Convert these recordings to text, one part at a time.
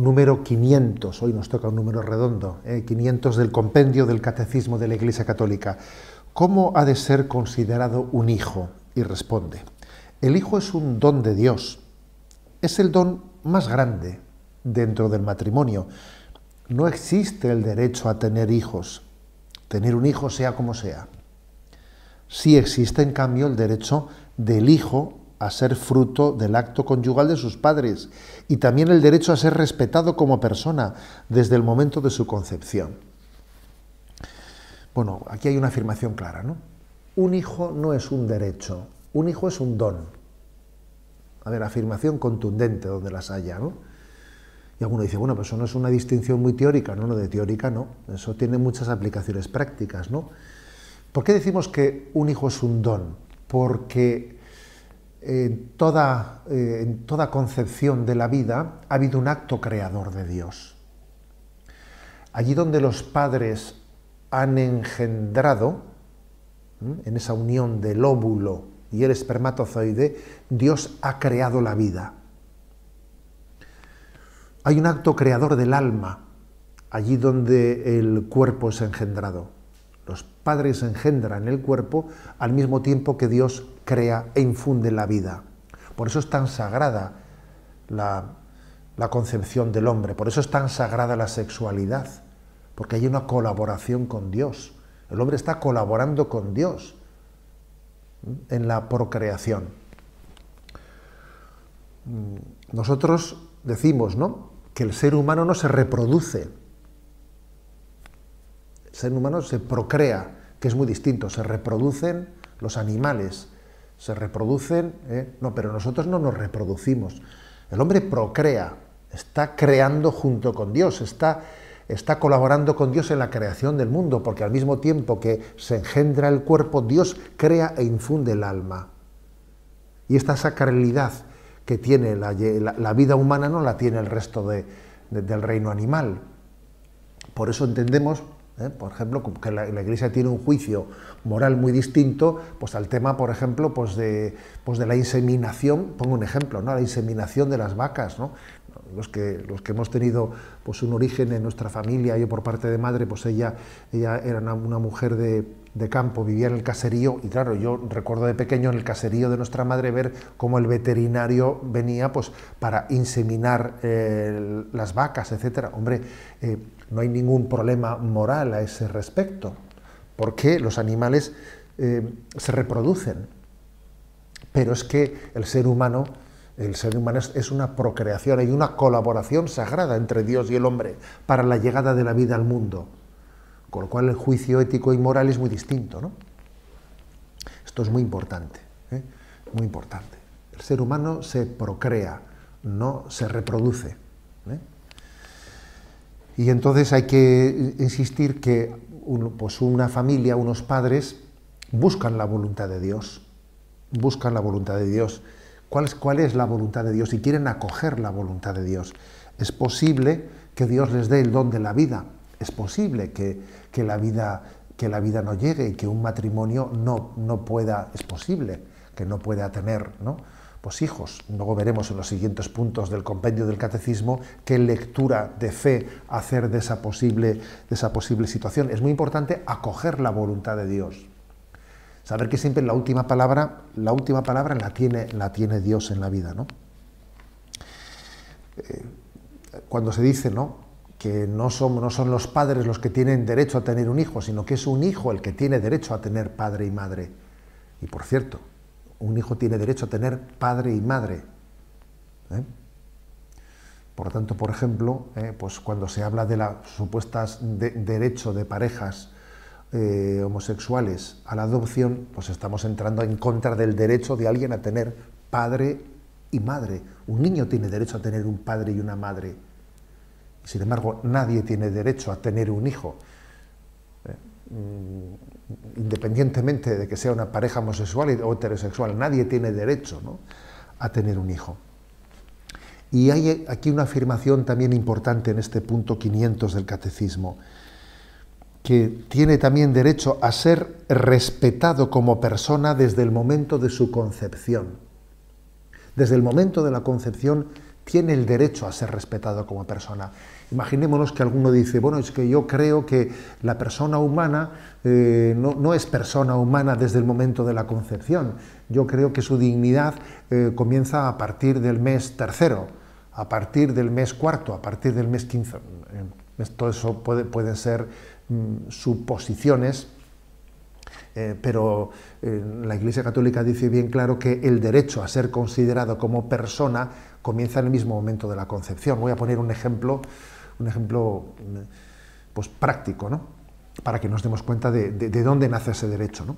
número 500, hoy nos toca un número redondo, 500 eh, del compendio del Catecismo de la Iglesia Católica. ¿Cómo ha de ser considerado un hijo? Y responde, el hijo es un don de Dios, es el don más grande dentro del matrimonio. No existe el derecho a tener hijos, tener un hijo sea como sea. Sí existe, en cambio, el derecho del hijo a ser fruto del acto conyugal de sus padres y también el derecho a ser respetado como persona desde el momento de su concepción. Bueno, aquí hay una afirmación clara, ¿no? Un hijo no es un derecho, un hijo es un don. A ver, afirmación contundente donde las haya, ¿no? Y alguno dice, bueno, pero eso no es una distinción muy teórica, no, no, de teórica no, eso tiene muchas aplicaciones prácticas, ¿no? ¿Por qué decimos que un hijo es un don? Porque eh, en toda, concepción de la vida ha habido un acto creador de Dios. Allí donde los padres han engendrado, en esa unión del óvulo y el espermatozoide, Dios ha creado la vida. Hay un acto creador del alma, allí donde el cuerpo es engendrado padres engendran el cuerpo al mismo tiempo que Dios crea e infunde la vida. Por eso es tan sagrada la, concepción del hombre, por eso es tan sagrada la sexualidad, porque hay una colaboración con Dios. El hombre está colaborando con Dios en la procreación. Mm, nosotros decimos, ¿no? Que el ser humano no se reproduce, ser humano se procrea, que es muy distinto, se reproducen los animales, se reproducen, ¿eh? no, pero nosotros no nos reproducimos. El hombre procrea, está creando junto con Dios, está, está colaborando con Dios en la creación del mundo, porque al mismo tiempo que se engendra el cuerpo, Dios crea e infunde el alma. Y esta sacralidad que tiene la, vida humana no la tiene el resto de, del reino animal. Por eso entendemos ¿eh? Por ejemplo, que la, Iglesia tiene un juicio moral muy distinto pues, al tema, por ejemplo, pues de, pues de la inseminación, pongo un ejemplo, ¿no? la inseminación de las vacas. Los, que, los que hemos tenido pues, un origen en nuestra familia, yo por parte de madre, pues ella, ella era una, mujer de, campo, vivía en el caserío y claro, yo recuerdo de pequeño en el caserío de nuestra madre ver cómo el veterinario venía pues para inseminar eh, las vacas, etc. Hombre, eh, no hay ningún problema moral a ese respecto, porque los animales eh, se reproducen. Pero es que el ser humano, el ser humano es, una procreación, hay una colaboración sagrada entre Dios y el hombre para la llegada de la vida al mundo. Con lo cual el juicio ético y moral es muy distinto. Esto es muy importante, ¿eh? muy importante. El ser humano se procrea, no se reproduce. ¿eh? Y entonces hay que insistir que pues una familia, unos padres, buscan la voluntad de Dios, buscan la voluntad de Dios. ¿Cuál es, cuál es la voluntad de Dios? Y quieren acoger la voluntad de Dios. Es posible que Dios les dé el don de la vida, es posible que, que la, vida, que la vida no llegue y que un matrimonio no, no pueda, es posible que no pueda tener, ¿no? Pues hijos, luego veremos en los siguientes puntos del compendio del catecismo qué lectura de fe hacer de esa posible, situación. Es muy importante acoger la voluntad de Dios. Saber que siempre la última palabra, la última palabra la tiene, la tiene Dios en la vida. ¿no? Eh, cuando se dice ¿no? que no no son los padres los que tienen derecho a tener un hijo, sino que es un hijo el que tiene derecho a tener padre y madre. Y por cierto, un hijo tiene derecho a tener padre y madre. ¿eh? Por lo tanto, por ejemplo, ¿eh? pues cuando se habla de las supuestas de derecho de parejas eh, homosexuales a la adopción, pues estamos entrando en contra del derecho de alguien a tener padre y madre. Un niño tiene derecho a tener un padre y una madre. Sin embargo, nadie tiene derecho a tener un hijo. Mm, independientemente de que sea una pareja homosexual o heterosexual, nadie tiene derecho a tener un hijo. Y hay aquí una afirmación también importante en este punto 500 del Catecismo, que tiene también derecho a ser respetado como persona desde el momento de su concepción. Desde el momento de la concepción tiene el derecho a ser respetado como persona. Imaginémonos que alguno dice, bueno, es que yo creo que la persona humana eh, no, es persona humana desde el momento de la concepción. Yo creo que su dignidad eh, comienza a partir del mes tercero, a partir del mes cuarto, a partir del mes quince. Eh, Todo eso puede, pueden ser mm, suposiciones eh, pero eh, la Iglesia Católica dice bien claro que el derecho a ser considerado como persona comienza en el mismo momento de la concepción. Voy a poner un ejemplo, un ejemplo mm, pues, práctico, ¿no? para que nos demos cuenta de, dónde nace ese derecho.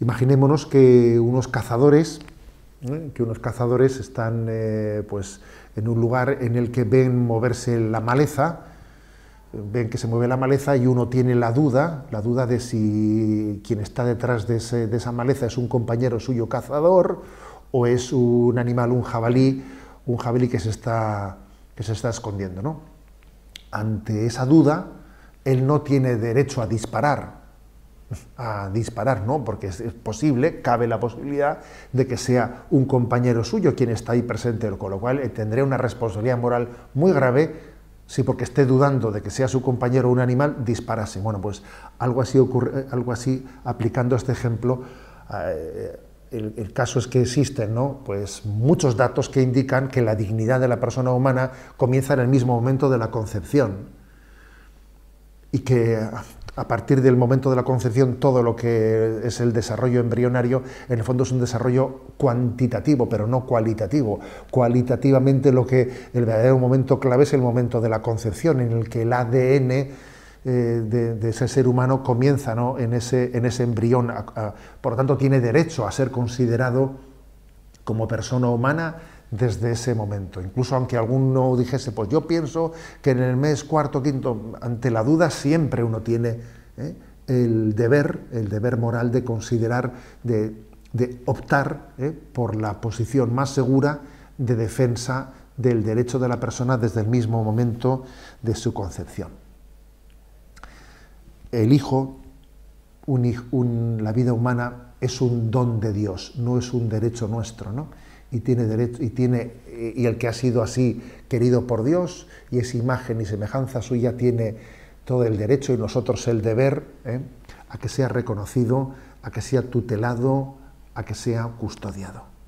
Imaginémonos que unos cazadores ¿eh? que unos cazadores están pues, en un lugar en el que ven moverse la maleza ven que se mueve la maleza y uno tiene la duda, la duda de si quien está detrás de, esa maleza es un compañero suyo cazador o es un animal, un jabalí, un jabalí que se está, que se está escondiendo. ¿no? Ante esa duda, él no tiene derecho a disparar, a disparar, ¿no? Porque es, posible, cabe la posibilidad de que sea un compañero suyo quien está ahí presente, con lo cual eh, tendría una responsabilidad moral muy grave si porque esté dudando de que sea su compañero un animal, disparase. Bueno, pues algo así, ocurre, eh, algo así aplicando este ejemplo, eh, el, caso es que existen ¿no? pues muchos datos que indican que la dignidad de la persona humana comienza en el mismo momento de la concepción y que a partir del momento de la concepción, todo lo que es el desarrollo embrionario, en el fondo es un desarrollo cuantitativo, pero no cualitativo. Cualitativamente lo que el verdadero momento clave es el momento de la concepción, en el que el ADN eh, de, ese ser humano comienza ¿no? en, ese, en, ese, embrión. por lo tanto, tiene derecho a ser considerado como persona humana desde ese momento. Incluso aunque alguno dijese, pues yo pienso que en el mes cuarto, quinto, ante la duda siempre uno tiene ¿eh? el deber, el deber moral de considerar, de, optar ¿eh? por la posición más segura de defensa del derecho de la persona desde el mismo momento de su concepción. El hijo, la vida humana es un don de Dios, no es un derecho nuestro, ¿no? y tiene derecho y tiene y el que ha sido así querido por Dios y es imagen y semejanza suya tiene todo el derecho y nosotros el deber ¿eh? a que sea reconocido, a que sea tutelado, a que sea custodiado.